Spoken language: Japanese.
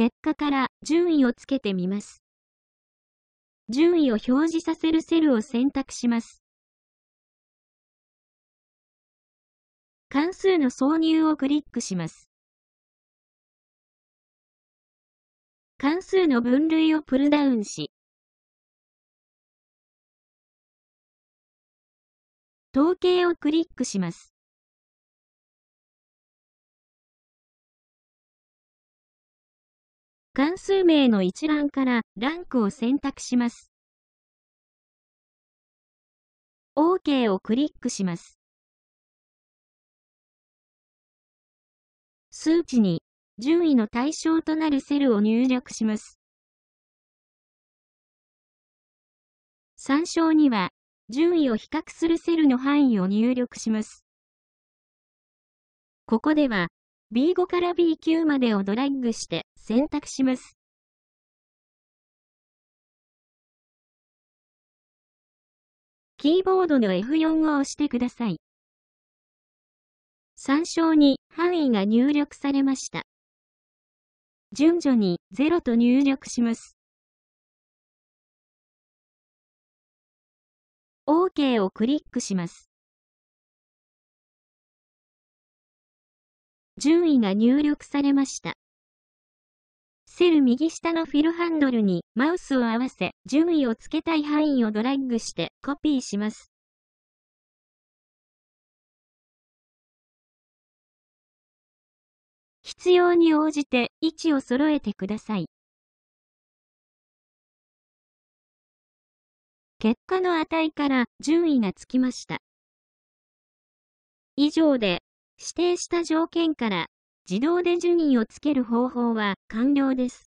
結果から順位をつけてみます。順位を表示させるセルを選択します。関数の挿入をクリックします。関数の分類をプルダウンし、統計をクリックします。関数名の一覧からランクを選択します。OK をクリックします。数値に順位の対象となるセルを入力します。参照には、順位を比較するセルの範囲を入力します。ここでは、B5 から B9 までをドラッグして選択します。キーボードの F4 を押してください。参照に範囲が入力されました。順序に0と入力します。OK をクリックします。順位が入力されました。セル右下のフィルハンドルにマウスを合わせ、順位をつけたい範囲をドラッグしてコピーします。必要に応じて位置を揃えてください。結果の値から順位がつきました。以上で指定した条件から自動で順位をつける方法は完了です。